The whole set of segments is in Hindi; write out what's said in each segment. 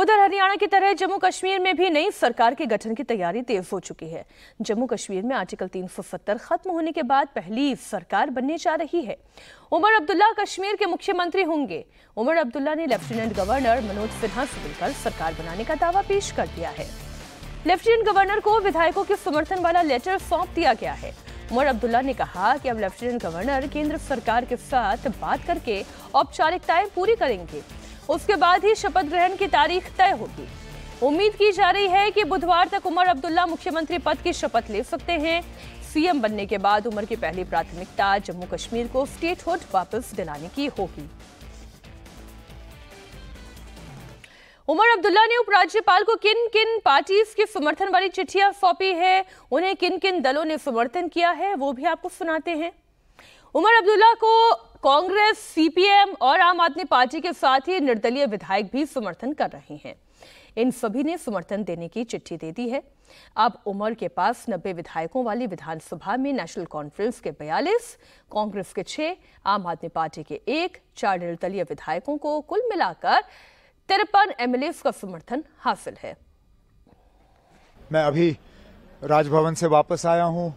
उधर हरियाणा की तरह जम्मू कश्मीर में भी नई सरकार के गठन की तैयारी तेज हो चुकी है जम्मू कश्मीर में आर्टिकल 370 खत्म होने के बाद पहली सरकार बनने जा रही है उमर अब्दुल्ला कश्मीर के मुख्यमंत्री होंगे उमर अब्दुल्ला ने लेफ्टिनेंट गवर्नर मनोज सिन्हा से मिलकर सरकार बनाने का दावा पेश कर दिया है लेफ्टिनेंट गवर्नर को विधायकों के समर्थन वाला लेटर सौंप दिया गया है उमर अब्दुल्ला ने कहा कि अब लेफ्टिनेंट गवर्नर केंद्र सरकार के साथ बात करके औपचारिकताएं पूरी करेंगे उसके बाद ही शपथ ग्रहण की तारीख तय होगी उम्मीद की जा रही है कि बुधवार तक उमर अब्दुल्ला मुख्यमंत्री पद की शपथ ले सकते हैं सीएम बनने के बाद उमर की पहली प्राथमिकता जम्मू कश्मीर को स्टेटहुड वापस दिलाने की होगी उमर अब्दुल्ला ने उपराज्यपाल को किन किन पार्टीज के समर्थन वाली चिट्ठियां सौंपी है उन्हें किन किन दलों ने समर्थन किया है वो भी आपको सुनाते हैं उमर अब्दुल्ला को कांग्रेस सीपीएम और आम आदमी पार्टी के साथ ही निर्दलीय विधायक भी समर्थन कर रहे हैं इन सभी ने समर्थन देने की चिट्ठी दे दी है अब उमर के पास 90 विधायकों वाली विधानसभा में नेशनल कॉन्फ्रेंस के 42, कांग्रेस के 6, आम आदमी पार्टी के एक चार निर्दलीय विधायकों को कुल मिलाकर तिरपन एमएलए का समर्थन हासिल है मैं अभी राजभवन से वापस आया हूँ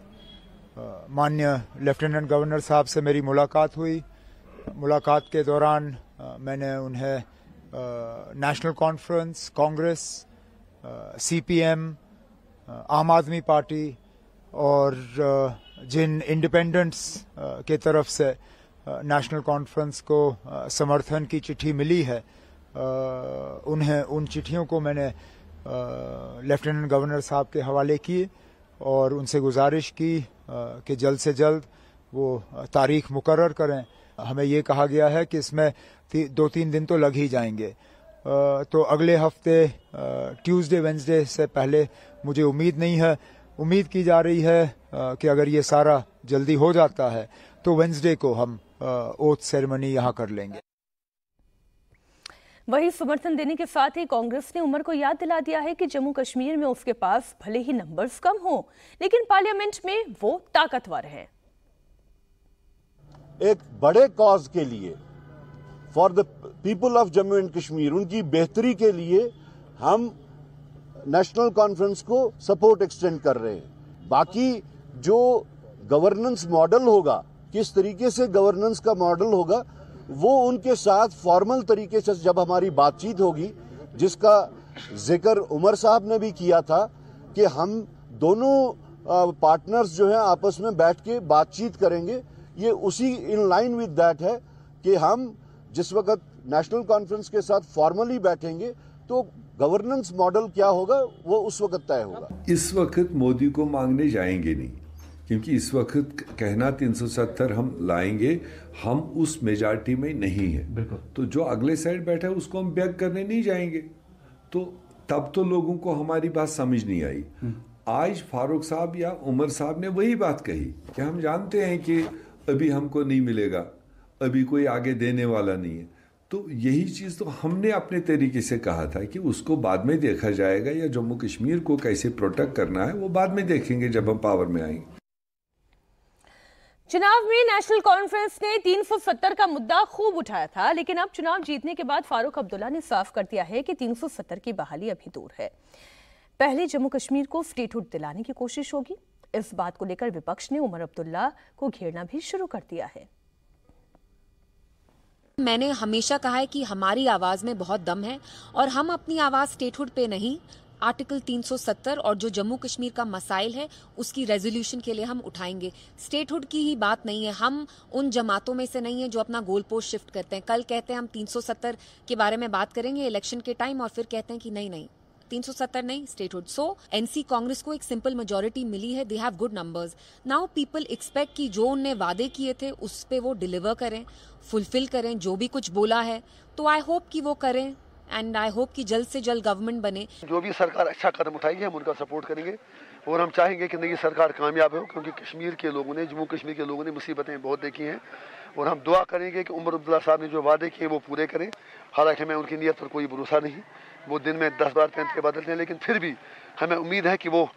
मान्य लेफ्टिनेंट गवर्नर साहब से मेरी मुलाकात हुई मुलाकात के दौरान मैंने उन्हें नेशनल कॉन्फ्रेंस कांग्रेस सीपीएम आम आदमी पार्टी और जिन इंडिपेंडेंट्स के तरफ से नेशनल कॉन्फ्रेंस को समर्थन की चिट्ठी मिली है उन्हें उन चिट्ठियों को मैंने लेफ्टिनेंट गवर्नर साहब के हवाले किए और उनसे गुजारिश की कि जल्द से जल्द वो तारीख मुकर करें हमें ये कहा गया है कि इसमें ती, दो तीन दिन तो लग ही जाएंगे तो अगले हफ्ते ट्यूसडे वेंसडे से पहले मुझे उम्मीद नहीं है उम्मीद की जा रही है कि अगर ये सारा जल्दी हो जाता है तो वेंसडे को हम ओथ सेरेमनी यहाँ कर लेंगे वहीं समर्थन देने के साथ ही कांग्रेस ने उमर को याद दिला दिया है कि जम्मू कश्मीर में उसके पास भले ही नंबर्स कम हो लेकिन पार्लियामेंट में वो ताकतवर है एक बड़े कॉज के लिए for the people of Jammu and Kashmir उनकी बेहतरी के लिए हम नेशनल कॉन्फ्रेंस को सपोर्ट एक्सटेंड कर रहे हैं बाकी जो गवर्नेंस मॉडल होगा किस तरीके से गवर्नेंस का मॉडल होगा वो उनके साथ फॉर्मल तरीके से जब हमारी बातचीत होगी जिसका जिक्र उमर साहब ने भी किया था कि हम दोनों पार्टनर्स जो हैं आपस में बैठ के बातचीत करेंगे ये उसी इन लाइन विद दैट है कि हम जिस वक्त नेशनल कॉन्फ्रेंस के साथ फॉर्मली बैठेंगे तो गवर्नेंस मॉडल क्या होगा वो उस वक्त तय होगा इस वक्त मोदी को मांगने जाएंगे नहीं क्योंकि इस वक्त कहना 370 हम लाएंगे हम उस मेजॉरिटी में नहीं है तो जो अगले साइड बैठा है उसको हम बैग करने नहीं जाएंगे तो तब तो लोगों को हमारी बात समझ नहीं आई हम्म। आज फारूक साहब या उमर साहब ने वही बात कही कि हम जानते हैं कि अभी हमको नहीं मिलेगा अभी कोई आगे देने वाला नहीं है तो यही चीज़ तो हमने अपने तरीके से कहा था कि उसको बाद में देखा जाएगा या जम्मू कश्मीर को कैसे प्रोटेक्ट करना है वो बाद में देखेंगे जब हम पावर में आएंगे चुनाव में नेशनल कॉन्फ्रेंस ने 370 का मुद्दा खूब उठाया था लेकिन अब चुनाव जीतने के बाद फारूक अब्दुल्ला ने साफ कर दिया है कि 370 की बहाली अभी दूर है पहले जम्मू कश्मीर को स्टेटहुड दिलाने की कोशिश होगी इस बात को लेकर विपक्ष ने उमर अब्दुल्ला को घेरना भी शुरू कर दिया है मैंने हमेशा कहा है कि हमारी आवाज में बहुत दम है और हम अपनी आवाज स्टेटहुड पे नहीं आर्टिकल 370 और जो जम्मू कश्मीर का मसाइल है उसकी रेजोल्यूशन के लिए हम उठाएंगे स्टेटहुड की ही बात नहीं है हम उन जमातों में से नहीं है जो अपना गोल पोस्ट शिफ्ट करते हैं कल कहते हैं हम 370 के बारे में बात करेंगे इलेक्शन के टाइम और फिर कहते हैं कि नहीं नहीं 370 नहीं स्टेटहुड सो एनसी कांग्रेस को एक सिंपल मेजोरिटी मिली है they have good numbers now people expect कि जो उनने वादे किए थे उस पर वो डिलीवर करें फुलफिल करें जो भी कुछ बोला है तो आई होप कि वो करें एंड आई होप कि जल्द से जल्द गवर्नमेंट बने जो भी सरकार अच्छा कदम उठाएगी हम उनका सपोर्ट करेंगे और हम चाहेंगे कि नई सरकार कामयाब हो क्योंकि कश्मीर के लोगों ने जम्मू कश्मीर के लोगों ने मुसीबतें बहुत देखी हैं और हम दुआ करेंगे कि उमर अब्दुल्ला साहब ने जो वादे किए वो पूरे करें हालांकि हमें उनकी नीयत पर कोई भरोसा नहीं वो दिन में दस बार पैंत के बदलते हैं लेकिन फिर भी हमें उम्मीद है कि वो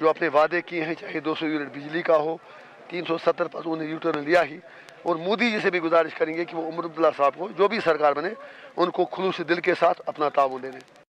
जो अपने वादे किए हैं चाहे दो यूनिट बिजली का हो तीन सौ सत्तर पर उन्हें यूटर्न लिया ही और मोदी जी से भी गुजारिश करेंगे कि वो अब्दुल्ला साहब को जो भी सरकार बने उनको खुलूस दिल के साथ अपना ताबू दे दें